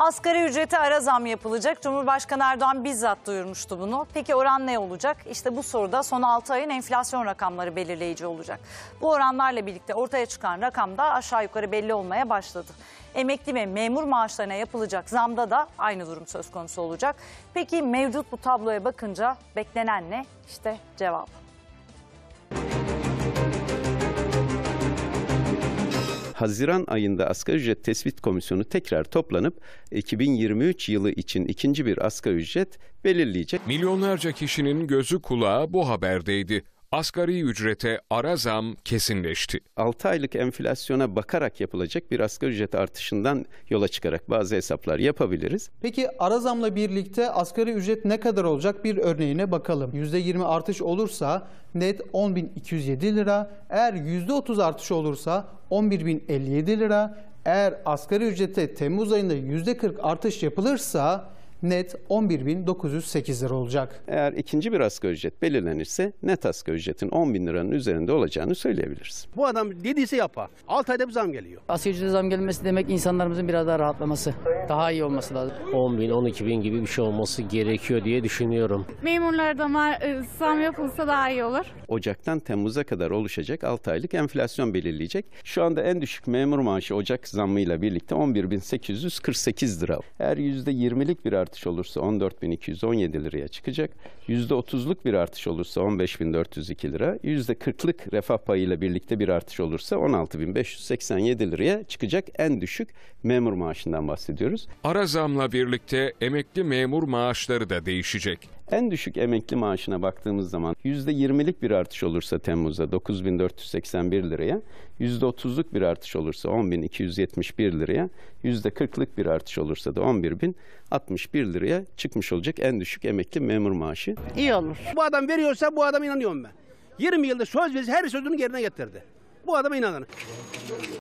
Asgari ücrete ara zam yapılacak. Cumhurbaşkanı Erdoğan bizzat duyurmuştu bunu. Peki oran ne olacak? İşte bu soruda son 6 ayın enflasyon rakamları belirleyici olacak. Bu oranlarla birlikte ortaya çıkan rakam da aşağı yukarı belli olmaya başladı. Emekli ve memur maaşlarına yapılacak zamda da aynı durum söz konusu olacak. Peki mevcut bu tabloya bakınca beklenen ne? İşte cevap. Haziran ayında asgari ücret tespit komisyonu tekrar toplanıp 2023 yılı için ikinci bir asgari ücret belirleyecek. Milyonlarca kişinin gözü kulağı bu haberdeydi. Asgari ücrete ara zam kesinleşti. 6 aylık enflasyona bakarak yapılacak bir asgari ücret artışından yola çıkarak bazı hesaplar yapabiliriz. Peki ara zamla birlikte asgari ücret ne kadar olacak bir örneğine bakalım. %20 artış olursa net 10.207 lira, eğer %30 artış olursa 11.057 lira, eğer asgari ücrete Temmuz ayında %40 artış yapılırsa net 11.908 lira olacak. Eğer ikinci bir asgari ücret belirlenirse net asgari ücretin 10 bin liranın üzerinde olacağını söyleyebiliriz. Bu adam dediyse yapar. 6 ayda bir zam geliyor. Asgari ücrete zam gelmesi demek insanlarımızın biraz daha rahatlaması, daha iyi olması lazım. 10 bin, 12 bin gibi bir şey olması gerekiyor diye düşünüyorum. Memurlarda e, zam yapılsa daha iyi olur. Ocaktan Temmuz'a kadar oluşacak 6 aylık enflasyon belirleyecek. Şu anda en düşük memur maaşı Ocak zammıyla birlikte 11.848 lira. Eğer %20'lik bir artış artış olursa 14.217 liraya çıkacak. %30'luk bir artış olursa 15.402 lira. %40'lık refah payıyla birlikte bir artış olursa 16.587 liraya çıkacak. En düşük memur maaşından bahsediyoruz. Ara zamla birlikte emekli memur maaşları da değişecek. En düşük emekli maaşına baktığımız zaman %20'lik bir artış olursa Temmuz'da 9481 liraya, %30'luk bir artış olursa 10271 liraya, %40'lık bir artış olursa da 11061 liraya çıkmış olacak en düşük emekli memur maaşı. İyi olur. Bu adam veriyorsa bu adama inanıyorum ben. 20 yılda söz verisi her sözünü yerine getirdi. Bu adama inanın.